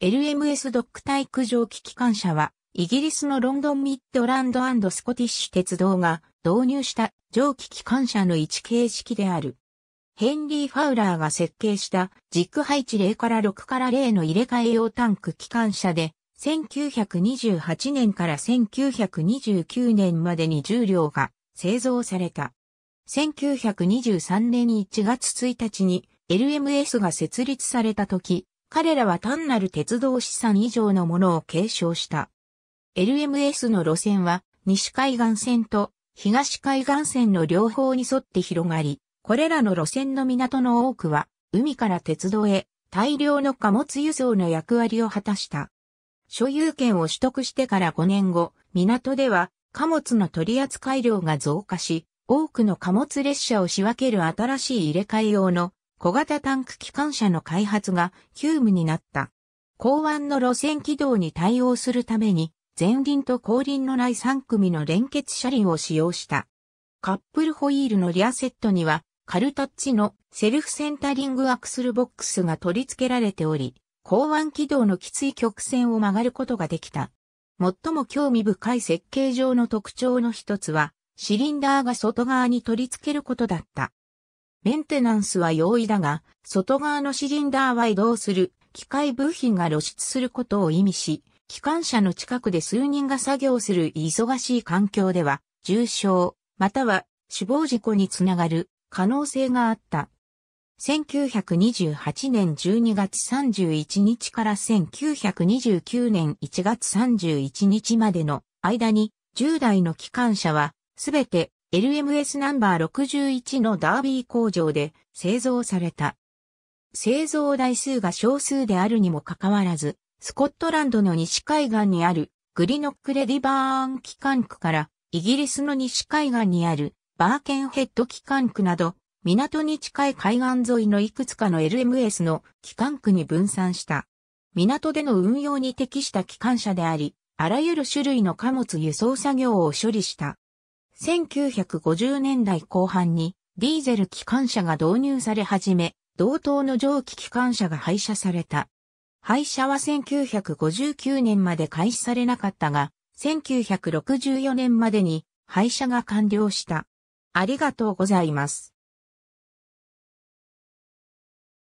LMS ドック対空蒸気機関車は、イギリスのロンドンミッドランドスコティッシュ鉄道が導入した蒸気機関車の位置形式である。ヘンリー・ファウラーが設計した軸配置0から6から0の入れ替え用タンク機関車で、1928年から1929年までに重量が製造された。1923年1月1日に LMS が設立された時、彼らは単なる鉄道資産以上のものを継承した。LMS の路線は西海岸線と東海岸線の両方に沿って広がり、これらの路線の港の多くは海から鉄道へ大量の貨物輸送の役割を果たした。所有権を取得してから5年後、港では貨物の取扱量が増加し、多くの貨物列車を仕分ける新しい入れ替え用の小型タンク機関車の開発が急務になった。港湾の路線軌道に対応するために、前輪と後輪のない3組の連結車輪を使用した。カップルホイールのリアセットには、カルタッチのセルフセンタリングアクスルボックスが取り付けられており、港湾軌道のきつい曲線を曲がることができた。最も興味深い設計上の特徴の一つは、シリンダーが外側に取り付けることだった。メンテナンスは容易だが、外側のシリンダーは移動する、機械部品が露出することを意味し、機関車の近くで数人が作業する忙しい環境では、重傷、または死亡事故につながる可能性があった。1928年12月31日から1929年1月31日までの間に10台の機関車はすべて LMS ナンバー61のダービー工場で製造された。製造台数が少数であるにもかかわらず、スコットランドの西海岸にあるグリノックレディバーン機関区からイギリスの西海岸にあるバーケンヘッド機関区など港に近い海岸沿いのいくつかの LMS の機関区に分散した。港での運用に適した機関車であり、あらゆる種類の貨物輸送作業を処理した。1950年代後半にディーゼル機関車が導入され始め、同等の蒸気機関車が廃車された。廃車は1959年まで開始されなかったが、1964年までに廃車が完了した。ありがとうございます。